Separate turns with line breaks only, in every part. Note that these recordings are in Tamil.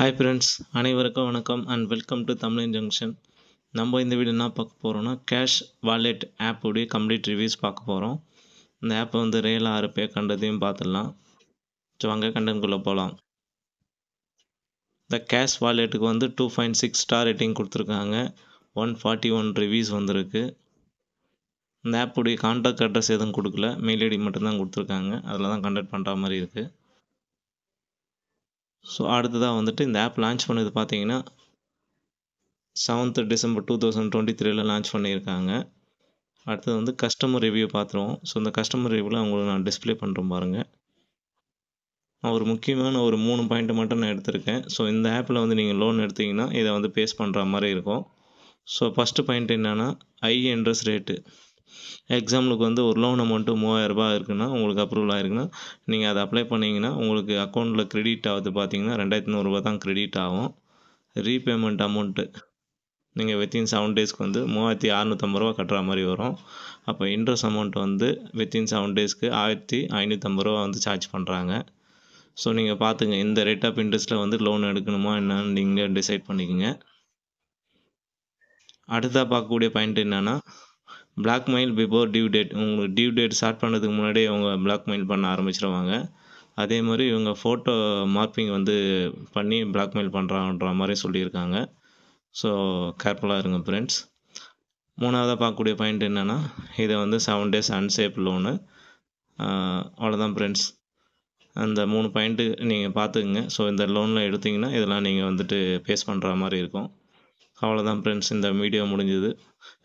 ஹாய் ஃப்ரெண்ட்ஸ் அனைவருக்கும் வணக்கம் and welcome to Tamil junction நம்ம இந்த வீடு என்ன பார்க்க போகிறோம்னா கேஷ் வாலெட் ஆப்புடைய கம்ப்ளீட் ரிவ்யூஸ் பார்க்க போகிறோம் இந்த ஆப்பை வந்து ரியல் ஆறு பேர் கண்டதையும் பார்த்துடலாம் ஸோ அங்கே கண்டனுக்குள்ளே போகலாம் இந்த கேஷ் வாலெட்டுக்கு வந்து two point six star rating கொடுத்துருக்காங்க ஒன் ஃபார்ட்டி ஒன் ரிவ்யூஸ் வந்திருக்கு இந்த ஆப்புடைய கான்டாக்ட் அட்ரஸ் எதுவும் கொடுக்கல மெயில் ஐடி மட்டும்தான் கொடுத்துருக்காங்க அதில் தான் கண்டக்ட் பண்ணுற மாதிரி இருக்குது ஸோ அடுத்ததாக வந்துட்டு இந்த ஆப் லான்ச் பண்ணது பார்த்தீங்கன்னா seventh December two thousand twenty த்ரீல லான்ச் பண்ணியிருக்காங்க அடுத்தது வந்து கஸ்டமர் ரிவ்யூ பார்த்துருவோம் ஸோ இந்த கஸ்டமர் ரிவ்யூவில் அவங்களுக்கு நான் டிஸ்பிளே பண்ணுறேன் பாருங்கள் நான் ஒரு முக்கியமான ஒரு மூணு பாயிண்ட்டை மட்டும் நான் எடுத்திருக்கேன் ஸோ இந்த ஆப்பில் வந்து நீங்கள் லோன் எடுத்திங்கன்னா இதை வந்து பேஸ் பண்ணுற மாதிரி இருக்கும் ஸோ ஃபஸ்ட்டு பாயிண்ட் என்னென்னா ஐ இன்ட்ரெஸ்ட் ரேட்டு எக்ஸாம்பிளுக்கு வந்து ஒரு லோன் அமௌண்ட்டு மூவாயிரரூபா இருக்குதுன்னா உங்களுக்கு அப்ரூவல் ஆகிருக்குன்னா நீங்கள் அதை அப்ளை பண்ணிங்கன்னா உங்களுக்கு அக்கௌண்ட்டில் க்ரெடிட் ஆகுது பார்த்தீங்கன்னா ரெண்டாயிரத்தி நூறுரூவா தான் க்ரெடிட் ஆகும் ரீபேமெண்ட் அமௌண்ட்டு நீங்கள் வித்தின் செவன் டேஸ்க்கு வந்து மூவாயிரத்தி அறநூற்றம்பது ரூபா கட்டுற மாதிரி வரும் அப்போ இன்ட்ரெஸ்ட் அமௌண்ட் வந்து வித்தின் செவன் டேஸ்க்கு ஆயிரத்தி ஐநூற்றம்பது ரூபா வந்து சார்ஜ் பண்ணுறாங்க ஸோ நீங்கள் பார்த்துங்க இந்த ரேட் ஆஃப் இன்ட்ரெஸ்ட்டில் வந்து லோன் எடுக்கணுமா என்னன்னு நீங்கள் டிசைட் பண்ணிக்கோங்க அடுத்ததாக பார்க்கக்கூடிய பாயிண்ட் என்னென்னா பிளாக்மெயில் பிஃபோர் டியூ டேட் உங்களுக்கு டியூ டேட் ஸ்டார்ட் பண்ணுறதுக்கு முன்னாடியே அவங்க பிளாக்மெயில் பண்ண ஆரம்பிச்சிருவாங்க அதே மாதிரி இவங்க ஃபோட்டோ மார்பிங் வந்து பண்ணி பிளாக்மெயில் பண்ணுறான்ற மாதிரி சொல்லியிருக்காங்க ஸோ கேர்ஃபுல்லாக இருங்க ஃப்ரெண்ட்ஸ் மூணாவதாக பார்க்கக்கூடிய பாயிண்ட் என்னென்னா இதை வந்து செவன் டேஸ் அன்சேஃப் லோனு அவ்வளோதான் ஃப்ரெண்ட்ஸ் அந்த மூணு பாயிண்ட்டு நீங்கள் பார்த்துக்குங்க ஸோ இந்த லோனில் எடுத்திங்கன்னா இதெல்லாம் நீங்கள் வந்துட்டு ஃபேஸ் பண்ணுற மாதிரி இருக்கும் அவ்வளோதான் ஃப்ரெண்ட்ஸ் இந்த வீடியோ முடிஞ்சது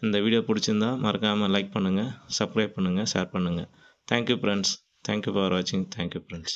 இந்த வீடியோ பிடிச்சிருந்தா மறக்காமல் லைக் பண்ணுங்கள் சப்ஸ்கிரைப் பண்ணுங்கள் ஷேர் பண்ணுங்கள் தேங்க்யூ ஃப்ரெண்ட்ஸ் தேங்க்யூ ஃபார் வாட்சிங் தேங்க்யூ ஃப்ரெண்ட்ஸ்